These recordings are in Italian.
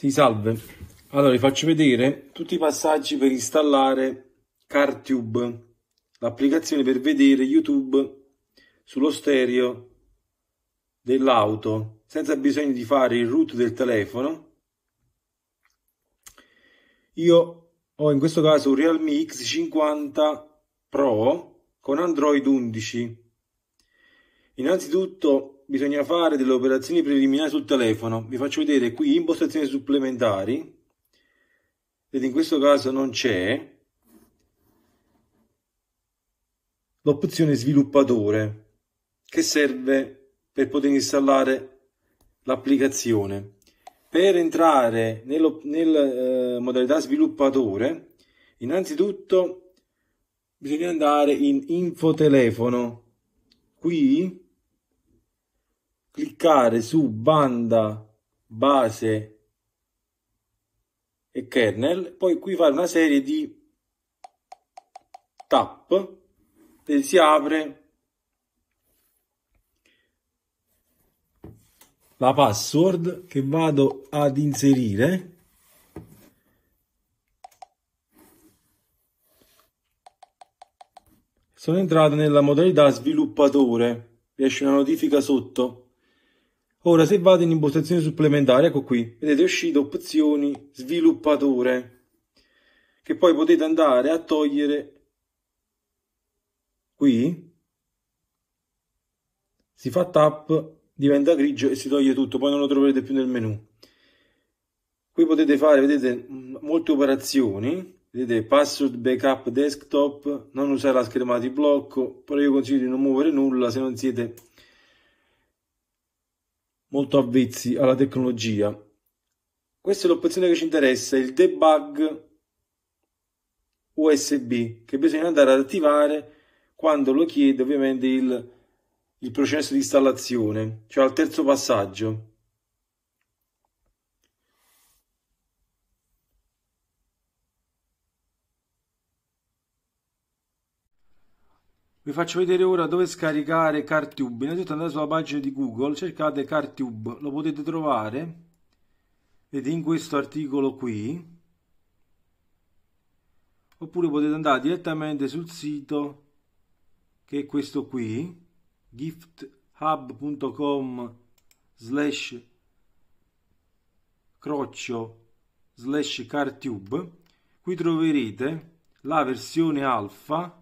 Sì, salve. Allora, vi faccio vedere tutti i passaggi per installare CarTube, l'applicazione per vedere YouTube sullo stereo dell'auto, senza bisogno di fare il root del telefono. Io ho in questo caso un Realme X50 Pro con Android 11. Innanzitutto bisogna fare delle operazioni preliminari sul telefono. Vi faccio vedere qui impostazioni supplementari, ed in questo caso non c'è l'opzione sviluppatore che serve per poter installare l'applicazione. Per entrare nella nel, eh, modalità sviluppatore, innanzitutto bisogna andare in info telefono. Qui cliccare su banda base e kernel, poi qui fare una serie di tap e si apre la password che vado ad inserire sono entrato nella modalità sviluppatore esce una notifica sotto Ora se vado in impostazione supplementare, ecco qui, vedete è uscite opzioni, sviluppatore, che poi potete andare a togliere qui, si fa tap, diventa grigio e si toglie tutto, poi non lo troverete più nel menu. Qui potete fare, vedete, molte operazioni, vedete password backup desktop non usare la schermata di blocco però io consiglio di non muovere nulla se non siete molto avvezzi alla tecnologia. Questa è l'opzione che ci interessa, il debug USB, che bisogna andare ad attivare quando lo chiede ovviamente il, il processo di installazione, cioè al terzo passaggio. vi faccio vedere ora dove scaricare CarTube innanzitutto andate sulla pagina di Google cercate CarTube lo potete trovare ed in questo articolo qui oppure potete andare direttamente sul sito che è questo qui gifthub.com slash croccio slash cartube qui troverete la versione alfa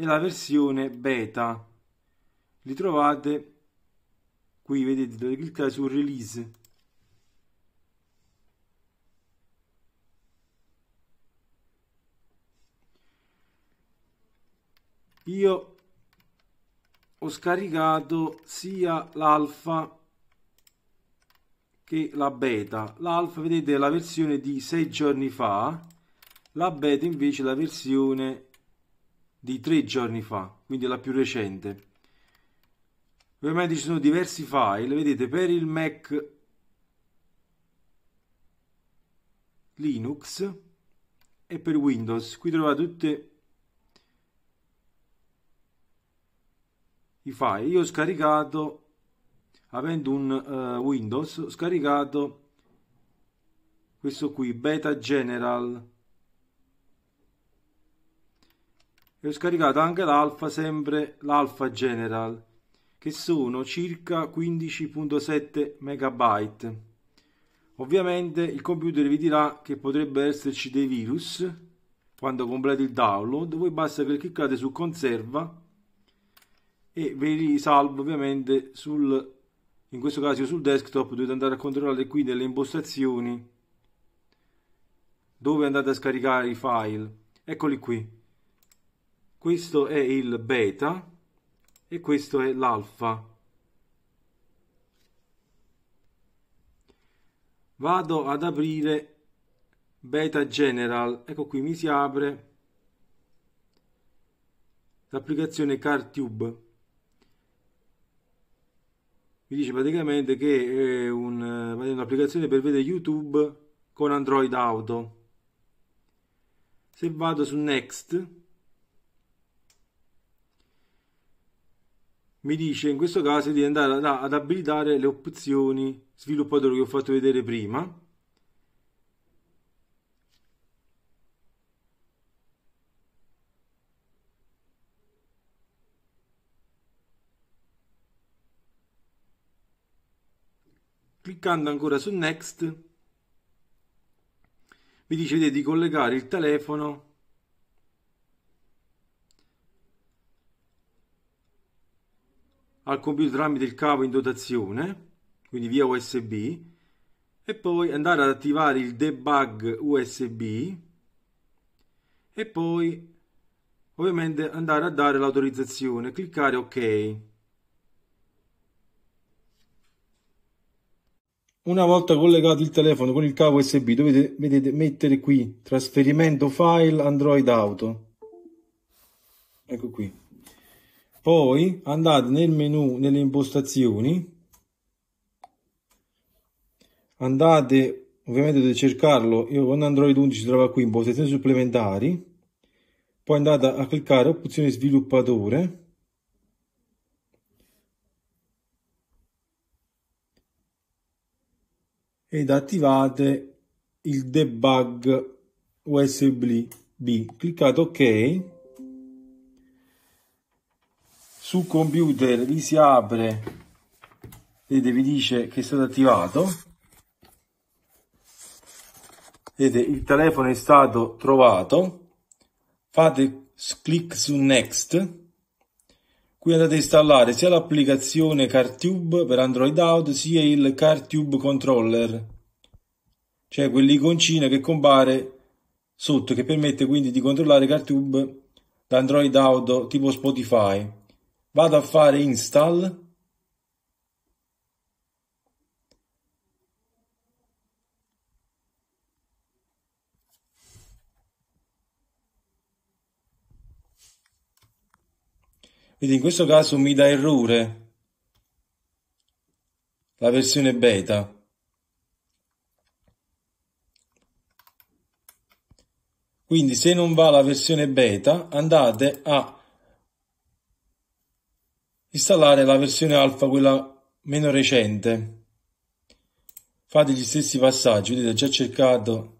e la versione beta. Li trovate qui, vedete, dovete cliccare su release. Io ho scaricato sia l'alfa che la beta. L'alfa vedete è la versione di sei giorni fa, la beta invece è la versione di tre giorni fa, quindi la più recente. Ovviamente ci sono diversi file, vedete per il Mac Linux e per Windows. Qui trovate tutti i file. Io ho scaricato, avendo un uh, Windows, ho scaricato questo qui, Beta General e ho scaricato anche l'alfa, sempre l'alfa general, che sono circa 15.7 MB. Ovviamente il computer vi dirà che potrebbe esserci dei virus quando completi il download, voi basta che cliccate su conserva e ve li salvo ovviamente sul in questo caso sul desktop dovete andare a controllare qui nelle impostazioni dove andate a scaricare i file eccoli qui questo è il beta e questo è l'alfa. Vado ad aprire beta general, ecco qui mi si apre l'applicazione CarTube. Mi dice praticamente che è un'applicazione per vedere YouTube con Android Auto. Se vado su Next, mi dice in questo caso di andare ad, ad abilitare le opzioni sviluppatore che ho fatto vedere prima cliccando ancora su next mi dice di collegare il telefono al computer tramite il cavo in dotazione, quindi via USB, e poi andare ad attivare il debug USB e poi ovviamente andare a dare l'autorizzazione, cliccare ok. Una volta collegato il telefono con il cavo USB dovete vedete, mettere qui trasferimento file Android Auto. Ecco qui. Poi andate nel menu, nelle impostazioni, andate ovviamente dovete cercarlo io con android 11 si trova qui impostazioni supplementari poi andate a cliccare opzione sviluppatore ed attivate il debug usb b cliccate ok sul computer vi si apre vedete vi dice che è stato attivato vedete il telefono è stato trovato fate clic su next qui andate a installare sia l'applicazione CarTube per Android Auto sia il CarTube Controller cioè quell'iconcina che compare sotto che permette quindi di controllare CarTube da Android Auto tipo Spotify Vado a fare install Vedi, in questo caso mi dà errore la versione beta. Quindi se non va la versione beta andate a installare la versione alfa, quella meno recente. Fate gli stessi passaggi, vedete, ho già cercato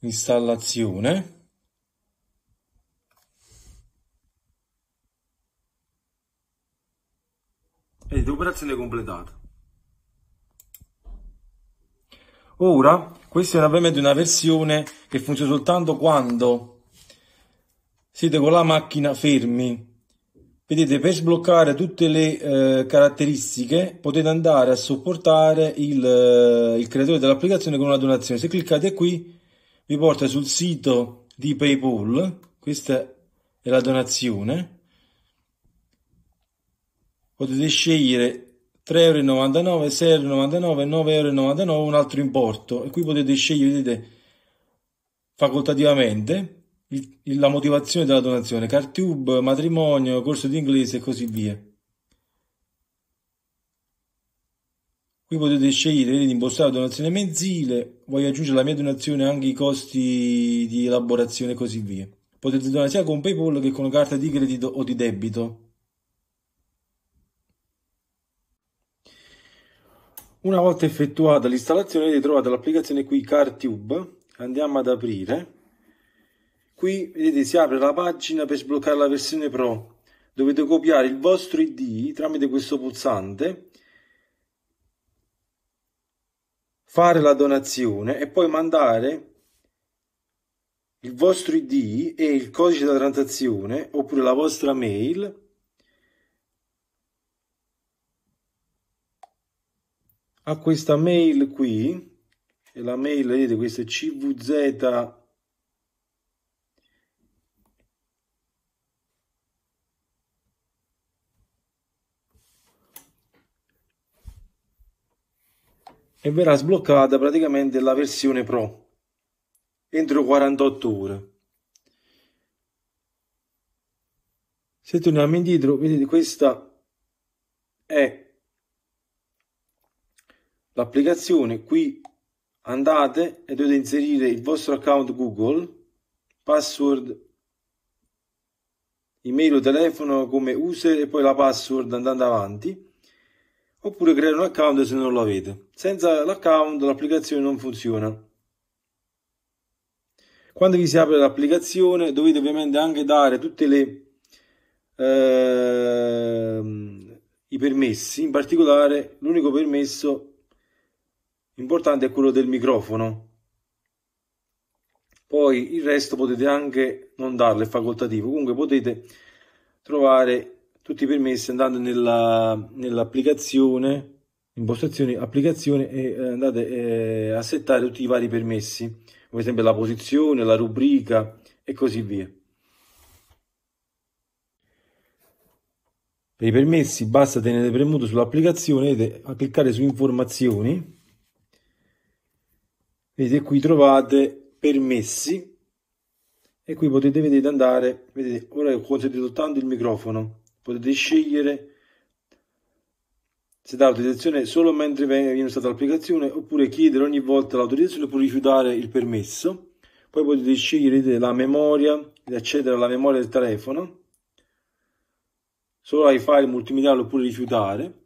installazione. Vedete, operazione completata. Ora, questa è ovviamente una versione che funziona soltanto quando siete con la macchina fermi vedete per sbloccare tutte le eh, caratteristiche potete andare a supportare il, eh, il creatore dell'applicazione con una donazione se cliccate qui vi porta sul sito di paypal questa è la donazione potete scegliere 3,99 euro, 6,99 euro, 9,99 euro, un altro importo e qui potete scegliere vedete, facoltativamente il, la motivazione della donazione, CarTube, matrimonio, corso di inglese e così via. Qui potete scegliere, vedete, impostare la donazione mensile, voglio aggiungere la mia donazione anche i costi di elaborazione e così via. Potete donare sia con PayPal che con carta di credito o di debito. Una volta effettuata l'installazione trovate l'applicazione qui CarTube, andiamo ad aprire Qui vedete si apre la pagina per sbloccare la versione Pro. Dovete copiare il vostro ID tramite questo pulsante, fare la donazione e poi mandare il vostro ID e il codice della transazione oppure la vostra mail a questa mail qui e la mail vedete questa è cvz e verrà sbloccata praticamente la versione Pro entro 48 ore. Se torniamo indietro, vedete questa è l'applicazione, qui andate e dovete inserire il vostro account Google, password, email o telefono come user e poi la password andando avanti oppure creare un account se non lo avete. Senza l'account l'applicazione non funziona. Quando vi si apre l'applicazione dovete ovviamente anche dare tutti eh, i permessi, in particolare l'unico permesso importante è quello del microfono. Poi il resto potete anche non darlo, è facoltativo. Comunque potete trovare tutti i permessi andando nella, nell'applicazione, impostazioni, applicazione e eh, andate eh, a settare tutti i vari permessi, come ad esempio la posizione, la rubrica e così via. Per i permessi basta tenere premuto sull'applicazione, vedete, a cliccare su informazioni, vedete qui trovate permessi e qui potete vedete andare, vedete, ora ho consentito tanto il microfono, potete scegliere se dà l'autorizzazione solo mentre viene usata l'applicazione oppure chiedere ogni volta l'autorizzazione oppure rifiutare il permesso. Poi potete scegliere la memoria, di accedere alla memoria del telefono, solo ai file multimediali oppure rifiutare.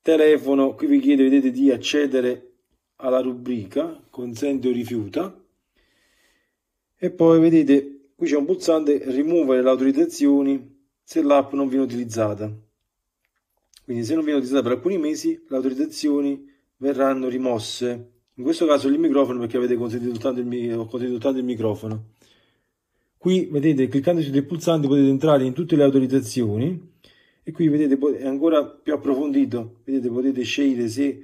Telefono, qui vi chiede vedete, di accedere alla rubrica, consente o rifiuta. E poi vedete, qui c'è un pulsante rimuovere le autorizzazioni se l'app non viene utilizzata. Quindi se non viene utilizzata per alcuni mesi, le autorizzazioni verranno rimosse. In questo caso il microfono perché avete consentito soltanto il, mi- il microfono. Qui vedete, cliccando su dei pulsanti potete entrare in tutte le autorizzazioni e qui vedete è ancora più approfondito, vedete potete scegliere se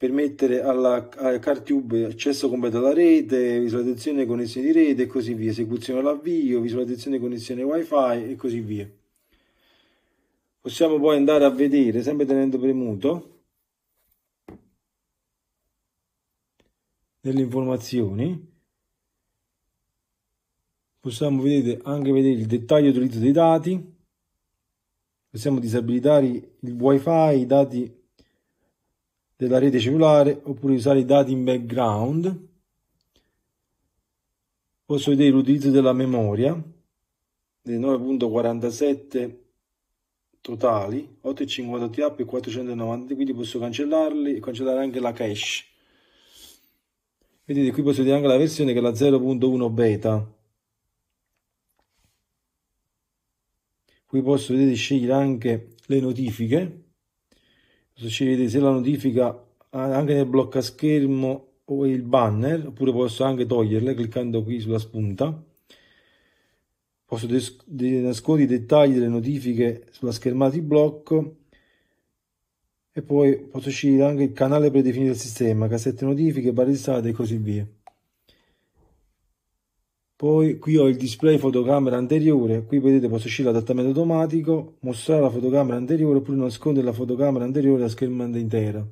permettere alla, alla CarTube accesso completo alla rete, visualizzazione e connessione di rete e così via, esecuzione all'avvio, visualizzazione e connessione wifi e così via. Possiamo poi andare a vedere, sempre tenendo premuto, nelle informazioni possiamo vedere, anche vedere il dettaglio di utilizzo dei dati possiamo disabilitare il wifi i dati della rete cellulare oppure usare i dati in background. Posso vedere l'utilizzo della memoria dei 9.47 totali, 858 app e 490, quindi posso cancellarli e cancellare anche la cache. Vedete qui posso vedere anche la versione che è la 0.1 beta. Qui posso vedete scegliere anche le notifiche succede se la notifica anche nel blocca schermo o il banner oppure posso anche toglierle cliccando qui sulla spunta posso nascondere i dettagli delle notifiche sulla schermata di blocco e poi posso scegliere anche il canale predefinito del sistema, cassette notifiche, barre e così via poi qui ho il display fotocamera anteriore qui vedete posso uscire l'adattamento automatico mostrare la fotocamera anteriore oppure nascondere la fotocamera anteriore a schermata intera